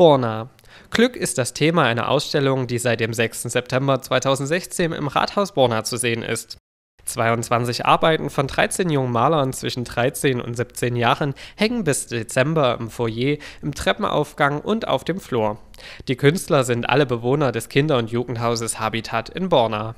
Borna. Glück ist das Thema einer Ausstellung, die seit dem 6. September 2016 im Rathaus Borna zu sehen ist. 22 Arbeiten von 13 jungen Malern zwischen 13 und 17 Jahren hängen bis Dezember im Foyer, im Treppenaufgang und auf dem Flur. Die Künstler sind alle Bewohner des Kinder- und Jugendhauses Habitat in Borna.